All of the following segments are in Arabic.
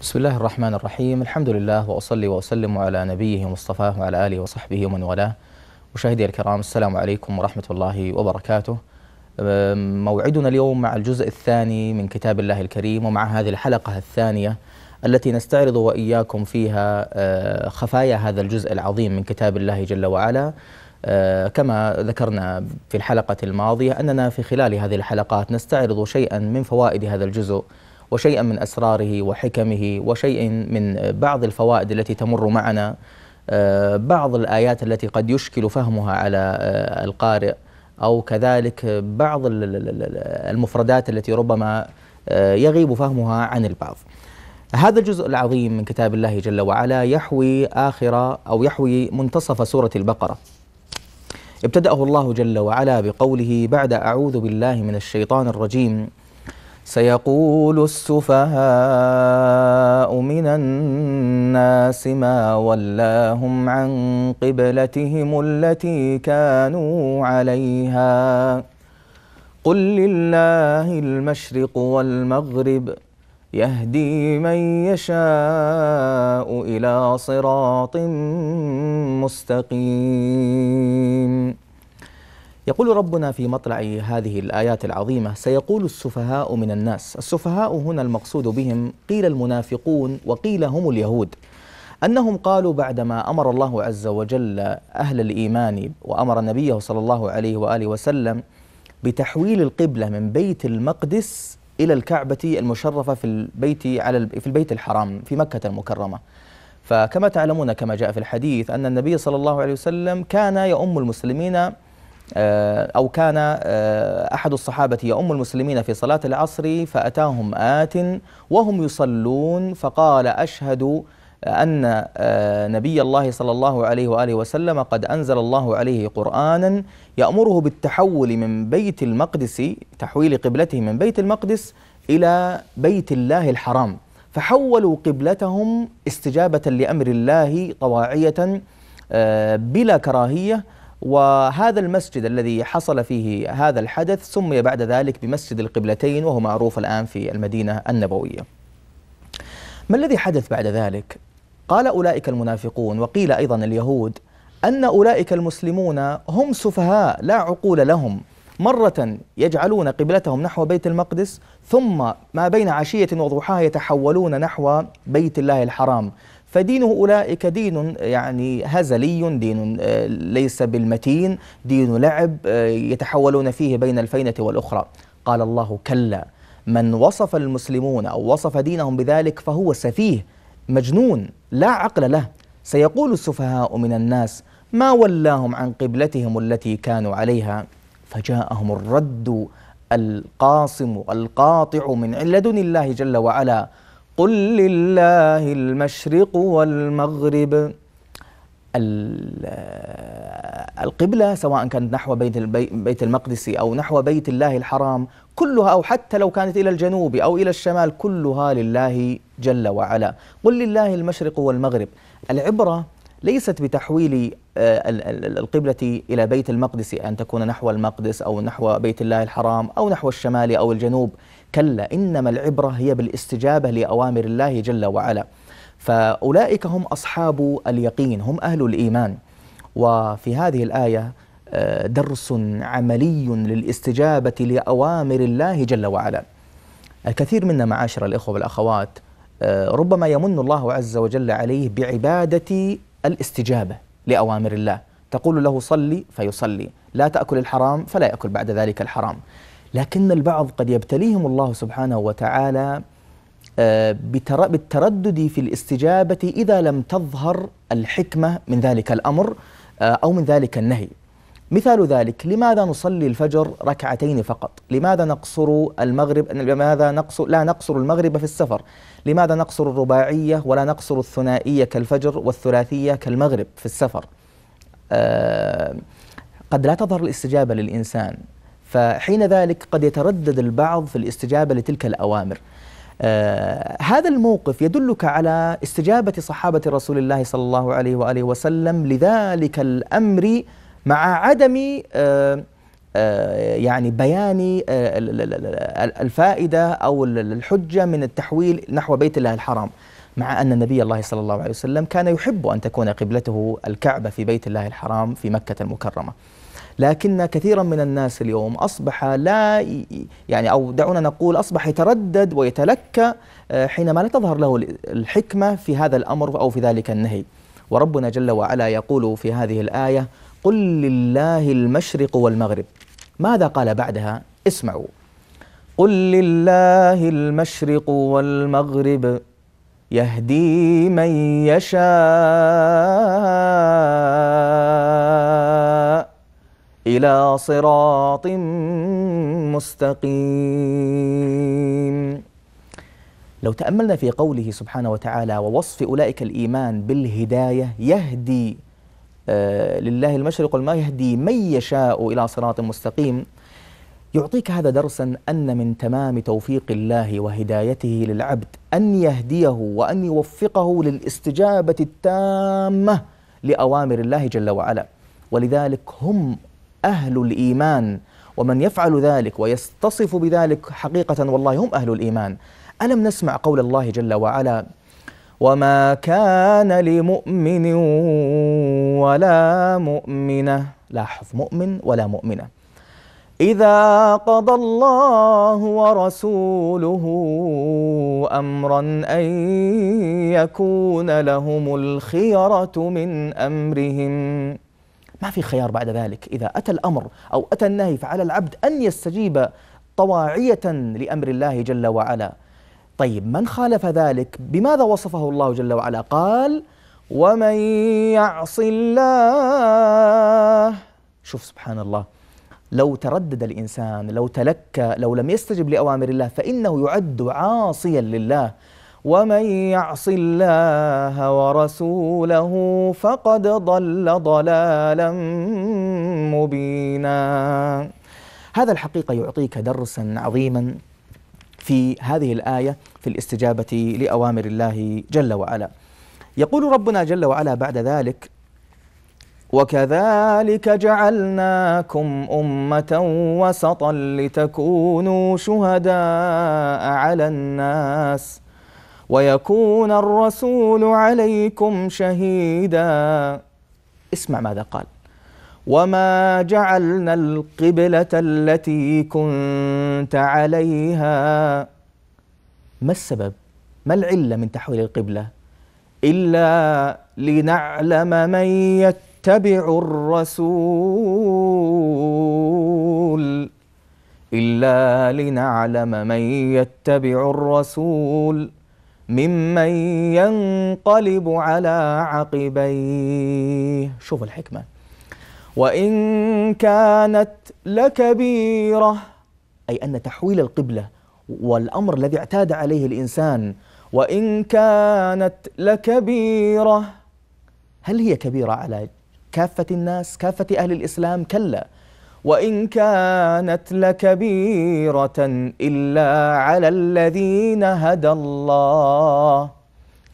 بسم الله الرحمن الرحيم الحمد لله وأصلي وأسلم على نبيه مصطفاه وعلى آله وصحبه ومن والاه مشاهدي الكرام السلام عليكم ورحمة الله وبركاته موعدنا اليوم مع الجزء الثاني من كتاب الله الكريم ومع هذه الحلقة الثانية التي نستعرض وإياكم فيها خفايا هذا الجزء العظيم من كتاب الله جل وعلا كما ذكرنا في الحلقة الماضية أننا في خلال هذه الحلقات نستعرض شيئا من فوائد هذا الجزء وشيئا من أسراره وحكمه وشيء من بعض الفوائد التي تمر معنا آه، بعض الآيات التي قد يشكل فهمها على آه، القارئ أو كذلك بعض المفردات التي ربما آه، يغيب فهمها عن البعض هذا الجزء العظيم من كتاب الله جل وعلا يحوي آخر أو يحوي منتصف سورة البقرة ابتدأه الله جل وعلا بقوله بعد أعوذ بالله من الشيطان الرجيم سيقول السفهاء من الناس ما ولاهم عن قبلتهم التي كانوا عليها قل لله المشرق والمغرب يهدي من يشاء الى صراط مستقيم يقول ربنا في مطلع هذه الآيات العظيمة سيقول السفهاء من الناس السفهاء هنا المقصود بهم قيل المنافقون وقيل هم اليهود أنهم قالوا بعدما أمر الله عز وجل أهل الإيمان وأمر نبيه صلى الله عليه وآله وسلم بتحويل القبلة من بيت المقدس إلى الكعبة المشرفة في البيت على في البيت الحرام في مكة المكرمة فكما تعلمون كما جاء في الحديث أن النبي صلى الله عليه وسلم كان يؤم المسلمين آه، أو كان آه، أحد الصحابة يؤم المسلمين في صلاة العصر فأتاهم آت وهم يصلون فقال أشهد أن آه، نبي الله صلى الله عليه وآله وسلم قد أنزل الله عليه قرآنا يأمره بالتحول من بيت المقدس تحويل قبلته من بيت المقدس إلى بيت الله الحرام فحولوا قبلتهم استجابة لأمر الله طواعية بلا كراهية وهذا المسجد الذي حصل فيه هذا الحدث سمي بعد ذلك بمسجد القبلتين وهو معروف الآن في المدينة النبوية ما الذي حدث بعد ذلك؟ قال أولئك المنافقون وقيل أيضا اليهود أن أولئك المسلمون هم سفهاء لا عقول لهم مرة يجعلون قبلتهم نحو بيت المقدس ثم ما بين عشية وضحاها يتحولون نحو بيت الله الحرام فدينه أولئك دين يعني هزلي دين آه، ليس بالمتين دين لعب آه، يتحولون فيه بين الفينة والأخرى قال الله كلا من وصف المسلمون أو وصف دينهم بذلك فهو سفيه مجنون لا عقل له سيقول السفهاء من الناس ما ولاهم عن قبلتهم التي كانوا عليها فجاءهم الرد القاصم القاطع من لدن الله جل وعلا قل لله المشرق والمغرب القبلة سواء كانت نحو بيت بيت المقدس أو نحو بيت الله الحرام كلها أو حتى لو كانت إلى الجنوب أو إلى الشمال كلها لله جل وعلا قل لله المشرق والمغرب العبرة ليست بتحويل آه، القبلة إلى بيت المقدس أن تكون نحو المقدس أو نحو بيت الله الحرام أو نحو الشمال أو الجنوب كلا إنما العبرة هي بالاستجابة لأوامر الله جل وعلا فأولئك هم أصحاب اليقين هم أهل الإيمان وفي هذه الآية آه، درس عملي للاستجابة لأوامر الله جل وعلا الكثير منا معاشر الإخوة والأخوات آه، ربما يمن الله عز وجل عليه بعبادة الاستجابة لأوامر الله تقول له صلي فيصلي لا تأكل الحرام فلا يأكل بعد ذلك الحرام لكن البعض قد يبتليهم الله سبحانه وتعالى آه، بالتردد في الاستجابة إذا لم تظهر الحكمة من ذلك الأمر آه، أو من ذلك النهي مثال ذلك لماذا نصلي الفجر ركعتين فقط لماذا نقصر المغرب لماذا نقصر لا نقصر المغرب في السفر لماذا نقصر الرباعية ولا نقصر الثنائية كالفجر والثلاثية كالمغرب في السفر آه قد لا تظهر الاستجابة للإنسان فحين ذلك قد يتردد البعض في الاستجابة لتلك الأوامر آه هذا الموقف يدلك على استجابة صحابة رسول الله صلى الله عليه وآله وسلم لذلك الأمر مع عدم آه, آه، يعني بيان آه، الفائدة أو الحجة من التحويل نحو بيت الله الحرام مع أن النبي الله صلى الله عليه وسلم كان يحب أن تكون قبلته الكعبة في بيت الله الحرام في مكة المكرمة لكن كثيرا من الناس اليوم أصبح لا يعني أو دعونا نقول أصبح يتردد ويتلكى آه، حينما لا تظهر له الحكمة في هذا الأمر أو في ذلك النهي وربنا جل وعلا يقول في هذه الآية قل لله المشرق والمغرب ماذا قال بعدها اسمعوا قل لله المشرق والمغرب يهدي من يشاء إلى صراط مستقيم لو تأملنا في قوله سبحانه وتعالى ووصف أولئك الإيمان بالهداية يهدي آه، لله المشرق والما يهدي من يشاء إلى صراط مستقيم يعطيك هذا درسا أن من تمام توفيق الله وهدايته للعبد أن يهديه وأن يوفقه للاستجابة التامة لأوامر الله جل وعلا ولذلك هم أهل الإيمان ومن يفعل ذلك ويستصف بذلك حقيقة والله هم أهل الإيمان ألم نسمع قول الله جل وعلا وما كان لمؤمن ولا مؤمنة لاحظ مؤمن ولا مؤمنة إذا قضى الله ورسوله أمرا أن يكون لهم الخيرة من أمرهم ما في خيار بعد ذلك إذا أتى الأمر أو أتى النهي فعلى العبد أن يستجيب طواعية لأمر الله جل وعلا طيب من خالف ذلك بماذا وصفه الله جل وعلا قال ومن يعص الله شوف سبحان الله لو تردد الانسان لو تلكى لو لم يستجب لاوامر الله فانه يعد عاصيا لله ومن يعص الله ورسوله فقد ضل ضلالا مبينا هذا الحقيقه يعطيك درسا عظيما في هذه الايه في الاستجابه لاوامر الله جل وعلا يقول ربنا جل وعلا بعد ذلك وكذلك جعلناكم امه وسطا لتكونوا شهداء على الناس ويكون الرسول عليكم شهيدا اسمع ماذا قال وما جعلنا القبلة التي كنت عليها ما السبب ما العلة من تحويل القبلة إلا لنعلم من يتبع الرسول إلا لنعلم من يتبع الرسول ممن ينقلب على عقبيه شوف الحكمة وإن كانت لكبيرة أي أن تحويل القبلة والأمر الذي اعتاد عليه الإنسان وإن كانت لكبيرة هل هي كبيرة على كافة الناس كافة أهل الإسلام كلا وإن كانت لكبيرة إلا على الذين هدى الله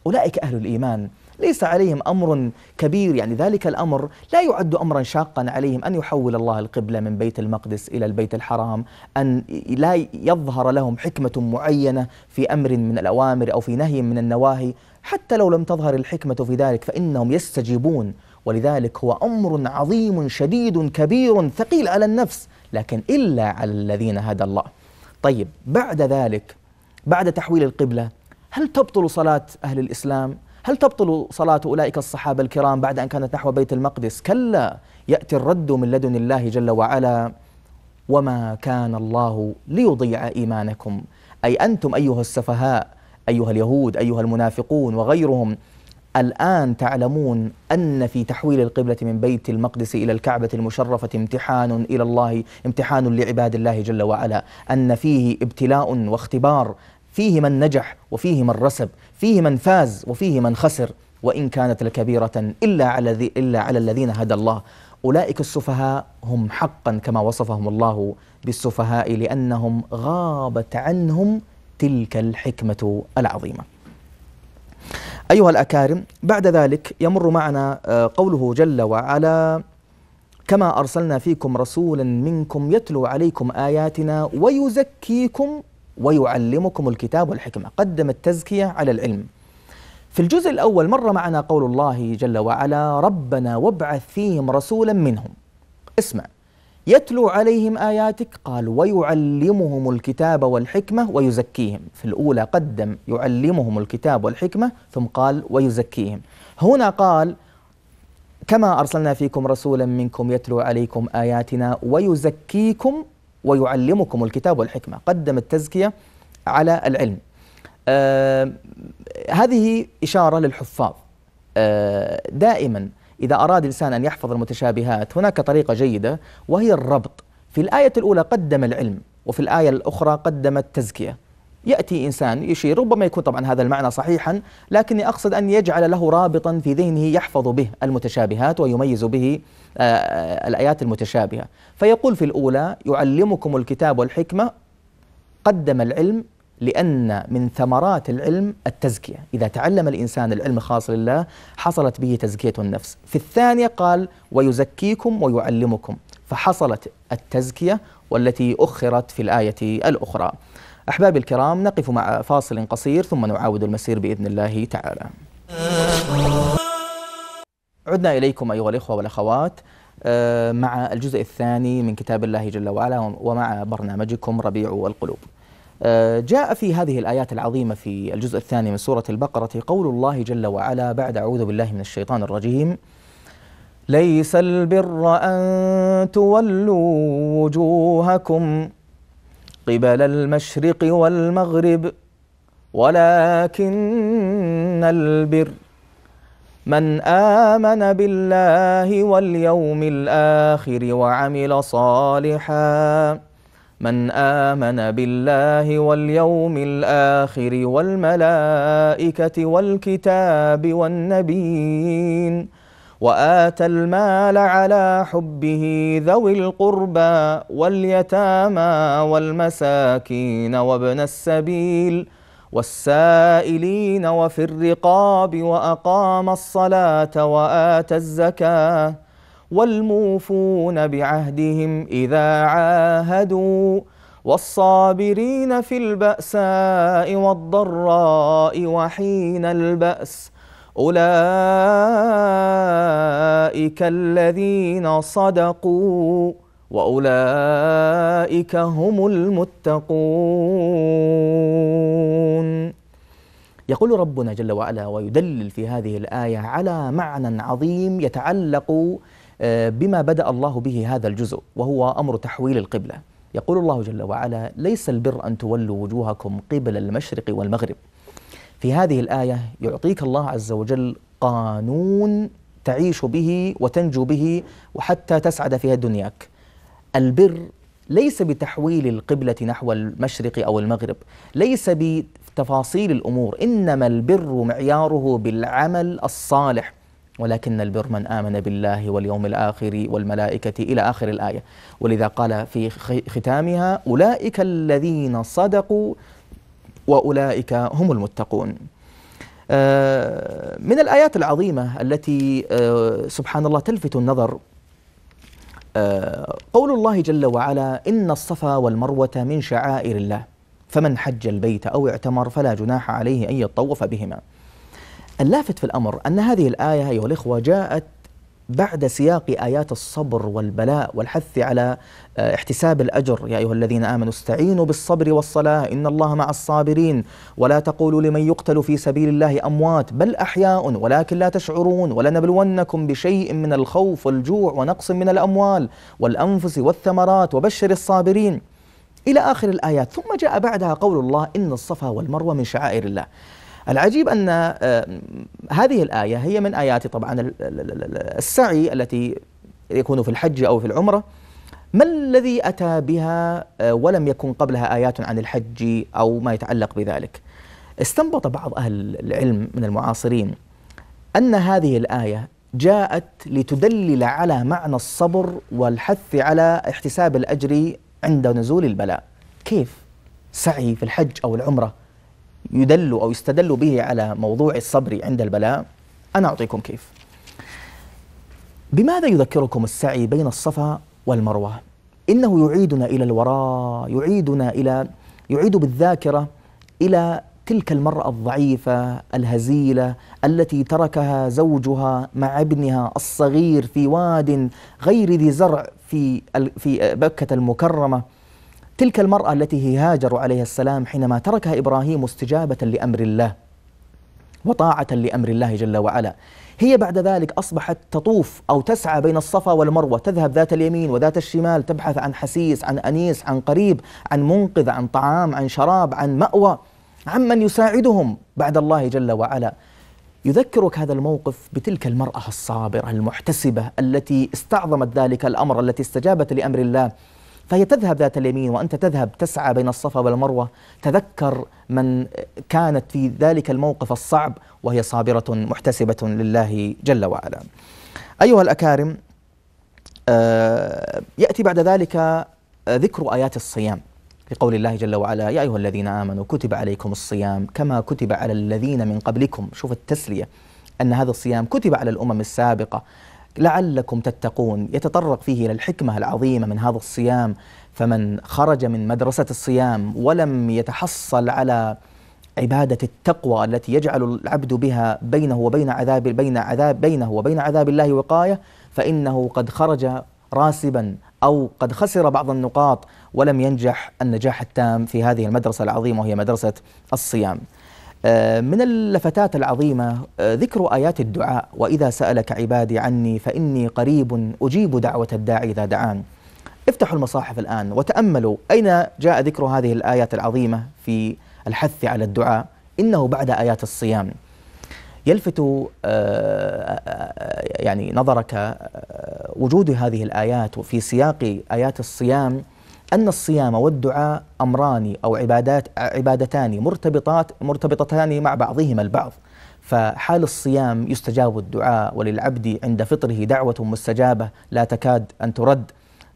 أولئك أهل الإيمان ليس عليهم امر كبير يعني ذلك الامر لا يعد امرا شاقا عليهم ان يحول الله القبله من بيت المقدس الى البيت الحرام، ان لا يظهر لهم حكمه معينه في امر من الاوامر او في نهي من النواهي، حتى لو لم تظهر الحكمه في ذلك فانهم يستجيبون ولذلك هو أمر عظيم شديد كبير ثقيل على النفس لكن إلا على الذين هدى الله طيب بعد ذلك بعد تحويل القبلة هل تبطل صلاة أهل الإسلام؟ هل تبطل صلاة أولئك الصحابة الكرام بعد أن كانت نحو بيت المقدس؟ كلا يأتي الرد من لدن الله جل وعلا وما كان الله ليضيع إيمانكم أي أنتم أيها السفهاء أيها اليهود أيها المنافقون وغيرهم الآن تعلمون أن في تحويل القبلة من بيت المقدس إلى الكعبة المشرفة امتحان إلى الله امتحان لعباد الله جل وعلا أن فيه ابتلاء واختبار فيه من نجح وفيه من رسب فيه من فاز وفيه من خسر وإن كانت لكبيرة إلا على, إلا على الذين هدى الله أولئك السفهاء هم حقا كما وصفهم الله بالسفهاء لأنهم غابت عنهم تلك الحكمة العظيمة أيها الأكارم بعد ذلك يمر معنا آه، قوله جل وعلا كما أرسلنا فيكم رسولا منكم يتلو عليكم آياتنا ويزكيكم ويعلمكم الكتاب والحكمة قدم التزكية على العلم في الجزء الأول مر معنا قول الله جل وعلا ربنا وابعث فيهم رسولا منهم اسمع يتلو عليهم آياتك قال ويعلمهم الكتاب والحكمة ويزكيهم في الأولى قدم يعلمهم الكتاب والحكمة ثم قال ويزكيهم هنا قال كما أرسلنا فيكم رسولا منكم يتلو عليكم آياتنا ويزكيكم ويعلمكم الكتاب والحكمة قدم التزكية على العلم آه هذه إشارة للحفاظ آه دائما إذا أراد الإنسان أن يحفظ المتشابهات هناك طريقة جيدة وهي الربط في الآية الأولى قدم العلم وفي الآية الأخرى قدم التزكية يأتي إنسان يشير ربما يكون طبعا هذا المعنى صحيحا لكني أقصد أن يجعل له رابطا في ذهنه يحفظ به المتشابهات ويميز به آه، آه، الآيات المتشابهة فيقول في الأولى يعلمكم الكتاب والحكمة قدم العلم لأن من ثمرات العلم التزكية إذا تعلم الإنسان العلم الخاص لله حصلت به تزكية النفس في الثانية قال ويزكيكم ويعلمكم فحصلت التزكية والتي أخرت في الآية الأخرى أحبابي الكرام نقف مع فاصل قصير ثم نعاود المسير بإذن الله تعالى عدنا إليكم أيها الإخوة والأخوات آه، مع الجزء الثاني من كتاب الله جل وعلا ومع برنامجكم ربيع القلوب آه، جاء في هذه الآيات العظيمة في الجزء الثاني من سورة البقرة قول الله جل وعلا بعد أعوذ بالله من الشيطان الرجيم ليس البر أن تولوا وجوهكم قبل المشرق والمغرب ولكن البر من آمن بالله واليوم الآخر وعمل صالحاً من آمن بالله واليوم الآخر والملائكة والكتاب والنبيين وآتى المال على حبه ذوي القربى واليتامى والمساكين وابن السبيل والسائلين وفي الرقاب وأقام الصلاة وآتى الزكاة والموفون بعهدهم إذا عاهدوا والصابرين في البأساء والضراء وحين البأس أولئك الذين صدقوا وأولئك هم المتقون يقول ربنا جل وعلا ويدلل في هذه الآية على معنى عظيم يتعلق آه، بما بدأ الله به هذا الجزء وهو أمر تحويل القبلة يقول الله جل وعلا ليس البر أن تولوا وجوهكم قبل المشرق والمغرب في هذه الآية يعطيك الله عز وجل قانون تعيش به وتنجو به وحتى تسعد فيها دنياك البر ليس بتحويل القبلة نحو المشرق أو المغرب ليس بتفاصيل الأمور إنما البر معياره بالعمل الصالح ولكن البر من آمن بالله واليوم الآخر والملائكة إلى آخر الآية ولذا قال في ختامها أولئك الذين صدقوا وأولئك هم المتقون آه، من الآيات العظيمة التي آه، سبحان الله تلفت النظر آه، قول الله جل وعلا إن الصفا والمروة من شعائر الله فمن حج البيت أو اعتمر فلا جناح عليه أن يطوف بهما اللافت في الأمر أن هذه الآية أيها الإخوة جاءت بعد سياق آيات الصبر والبلاء والحث على آه، احتساب الأجر يا أيها الذين آمنوا استعينوا بالصبر والصلاة إن الله مع الصابرين ولا تقولوا لمن يقتل في سبيل الله أموات بل أحياء ولكن لا تشعرون ولنبلونكم بشيء من الخوف والجوع ونقص من الأموال والأنفس والثمرات وبشر الصابرين إلى آخر الآيات ثم جاء بعدها قول الله إن الصفا والمروة من شعائر الله العجيب أن آه، هذه الآية هي من آيات طبعا السعي التي يكون في الحج أو في العمرة ما الذي أتى بها آه، ولم يكن قبلها آيات عن الحج أو ما يتعلق بذلك استنبط بعض أهل العلم من المعاصرين أن هذه الآية جاءت لتدلل على معنى الصبر والحث على احتساب الأجر عند نزول البلاء كيف سعي في الحج أو العمرة يدل أو يستدل به على موضوع الصبر عند البلاء أنا أعطيكم كيف بماذا يذكركم السعي بين الصفا والمروة إنه يعيدنا إلى الوراء يعيدنا إلى يعيد بالذاكرة إلى تلك المرأة الضعيفة الهزيلة التي تركها زوجها مع ابنها الصغير في واد غير ذي زرع في في مكة المكرمة تلك المرأة التي هي هاجر عليها السلام حينما تركها إبراهيم استجابة لأمر الله وطاعة لأمر الله جل وعلا هي بعد ذلك أصبحت تطوف أو تسعى بين الصفا والمروة تذهب ذات اليمين وذات الشمال تبحث عن حسيس عن أنيس عن قريب عن منقذ عن طعام عن شراب عن مأوى عمن يساعدهم بعد الله جل وعلا يذكرك هذا الموقف بتلك المرأة الصابرة المحتسبة التي استعظمت ذلك الأمر التي استجابت لأمر الله فهي تذهب ذات اليمين وأنت تذهب تسعى بين الصفا والمروة تذكر من كانت في ذلك الموقف الصعب وهي صابرة محتسبة لله جل وعلا أيها الأكارم آه، يأتي بعد ذلك آه، ذكر آيات الصيام في قول الله جل وعلا يا أيها الذين آمنوا كتب عليكم الصيام كما كتب على الذين من قبلكم شوف التسلية أن هذا الصيام كتب على الأمم السابقة لعلكم تتقون يتطرق فيه الى الحكمه العظيمه من هذا الصيام فمن خرج من مدرسه الصيام ولم يتحصل على عباده التقوى التي يجعل العبد بها بينه وبين عذاب بين عذاب بينه وبين عذاب الله وقايه فانه قد خرج راسبا او قد خسر بعض النقاط ولم ينجح النجاح التام في هذه المدرسه العظيمه وهي مدرسه الصيام. آه، من اللفتات العظيمة آه، ذكر آيات الدعاء وإذا سألك عبادي عني فإني قريب أجيب دعوة الداعي إذا دعان افتحوا المصاحف الآن وتأملوا أين جاء ذكر هذه الآيات العظيمة في الحث على الدعاء إنه بعد آيات الصيام يلفت آه، يعني نظرك وجود هذه الآيات وفي سياق آيات الصيام أن الصيام والدعاء أمران أو عبادات عبادتان مرتبطات مرتبطتان مع بعضهما البعض فحال الصيام يستجاب الدعاء وللعبد عند فطره دعوة مستجابة لا تكاد أن ترد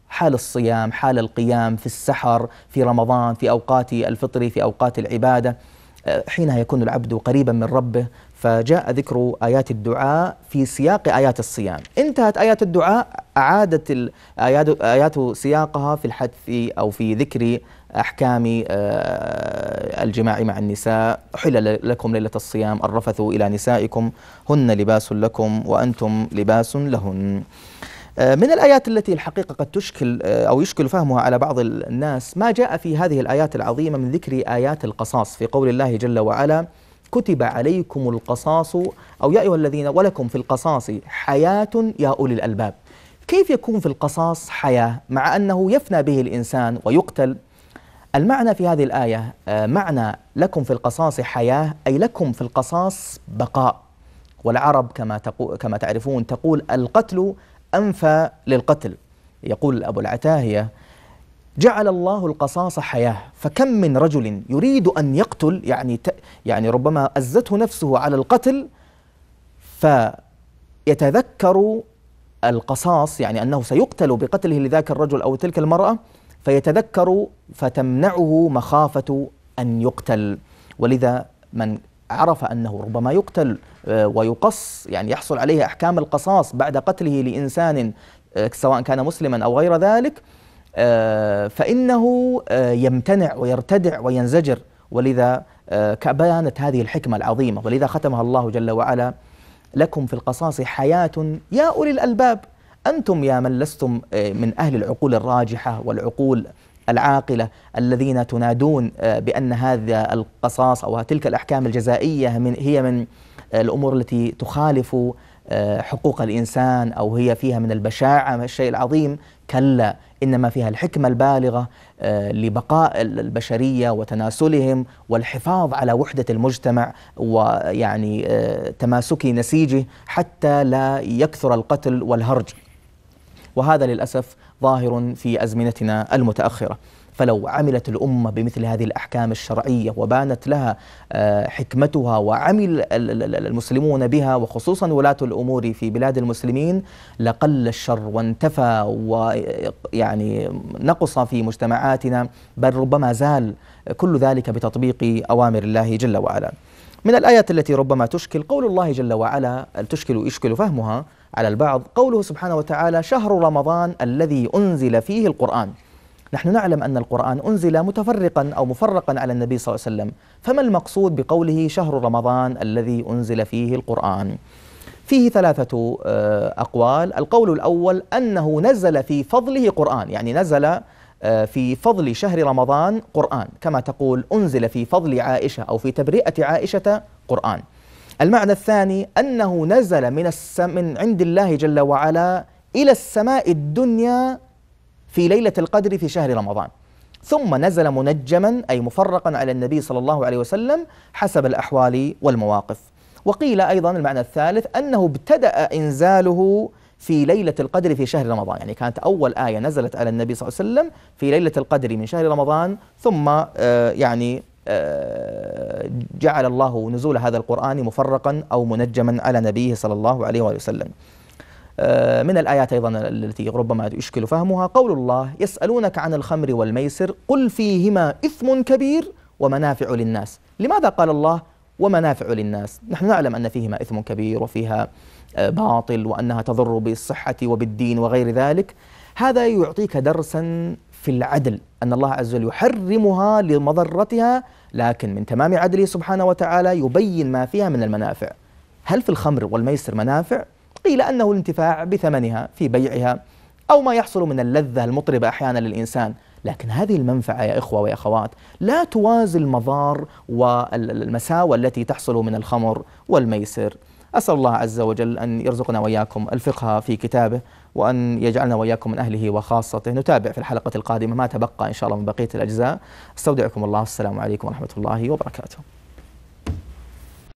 حال الصيام حال القيام في السحر في رمضان في أوقات الفطر في أوقات العبادة آه، حينها يكون العبد قريبا من ربه فجاء ذكر آيات الدعاء في سياق آيات الصيام انتهت آيات الدعاء أعادت آيات, سياقها في الحث أو في ذكر آه، أحكام آه، الجماع مع النساء حل لكم ليلة الصيام الرفث إلى نسائكم هن لباس لكم وأنتم لباس لهن آه، من الآيات التي الحقيقة قد تشكل أو يشكل فهمها على بعض الناس ما جاء في هذه الآيات العظيمة من ذكر آيات القصاص في قول الله جل وعلا كتب عليكم القصاص أو يا أيها الذين ولكم في القصاص حياة يا أولي الألباب كيف يكون في القصاص حياة مع أنه يفنى به الإنسان ويقتل المعنى في هذه الآية آه، معنى لكم في القصاص حياة أي لكم في القصاص بقاء والعرب كما, تقو كما تعرفون تقول القتل أنفى للقتل يقول أبو العتاهية جعل الله القصاص حياة فكم من رجل يريد أن يقتل يعني, يعني ربما أزته نفسه على القتل فيتذكر القصاص يعني أنه سيقتل بقتله لذاك الرجل أو تلك المرأة فيتذكر فتمنعه مخافة أن يقتل ولذا من عرف أنه ربما يقتل آه، ويقص يعني يحصل عليه أحكام القصاص بعد قتله لإنسان آه، سواء كان مسلما أو غير ذلك آه، فإنه يمتنع ويرتدع وينزجر ولذا كبانت هذه الحكمة العظيمة ولذا ختمها الله جل وعلا لكم في القصاص حياة يا أولي الألباب أنتم يا من لستم آه، من أهل العقول الراجحة والعقول العاقلة الذين تنادون آه، بأن هذا القصاص أو تلك الأحكام الجزائية من هي من آه، الأمور التي تخالف آه، حقوق الإنسان أو هي فيها من البشاعة الشيء العظيم كلا إنما فيها الحكمة البالغة آه، لبقاء البشرية وتناسلهم والحفاظ على وحدة المجتمع ويعني آه، تماسك نسيجه حتى لا يكثر القتل والهرج وهذا للأسف ظاهر في أزمنتنا المتأخرة فلو عملت الأمة بمثل هذه الأحكام الشرعية وبانت لها آه، حكمتها وعمل المسلمون بها وخصوصا ولاة الأمور في بلاد المسلمين لقل الشر وانتفى ويعني نقص في مجتمعاتنا بل ربما زال كل ذلك بتطبيق أوامر الله جل وعلا من الآيات التي ربما تشكل قول الله جل وعلا تشكل يشكل فهمها على البعض قوله سبحانه وتعالى شهر رمضان الذي أنزل فيه القرآن نحن نعلم أن القرآن أنزل متفرقا أو مفرقا على النبي صلى الله عليه وسلم فما المقصود بقوله شهر رمضان الذي أنزل فيه القرآن فيه ثلاثة آه، أقوال القول الأول أنه نزل في فضله قرآن يعني نزل آه، في فضل شهر رمضان قرآن كما تقول أنزل في فضل عائشة أو في تبرئة عائشة قرآن المعنى الثاني أنه نزل من, السم من عند الله جل وعلا إلى السماء الدنيا في ليلة القدر في شهر رمضان ثم نزل منجما أي مفرقا على النبي صلى الله عليه وسلم حسب الأحوال والمواقف وقيل أيضا المعنى الثالث أنه ابتدأ إنزاله في ليلة القدر في شهر رمضان يعني كانت أول آية نزلت على النبي صلى الله عليه وسلم في ليلة القدر من شهر رمضان ثم آه، يعني آه، جعل الله نزول هذا القرآن مفرقا أو منجما على نبيه صلى الله عليه وسلم آه، من الآيات أيضا التي ربما يشكل فهمها قول الله يسألونك عن الخمر والميسر قل فيهما إثم كبير ومنافع للناس لماذا قال الله ومنافع للناس نحن نعلم أن فيهما إثم كبير وفيها آه، باطل وأنها تضر بالصحة وبالدين وغير ذلك هذا يعطيك درسا في العدل أن الله عز وجل يحرمها لمضرتها لكن من تمام عدله سبحانه وتعالى يبين ما فيها من المنافع هل في الخمر والميسر منافع قيل أنه الانتفاع بثمنها في بيعها أو ما يحصل من اللذة المطربة أحيانا للإنسان لكن هذه المنفعة يا إخوة ويا أخوات لا توازي المضار والمساوئ التي تحصل من الخمر والميسر أسأل الله عز وجل أن يرزقنا وإياكم الفقه في كتابه وأن يجعلنا وإياكم من أهله وخاصته نتابع في الحلقة القادمة ما تبقى إن شاء الله من بقية الأجزاء استودعكم الله السلام عليكم ورحمة الله وبركاته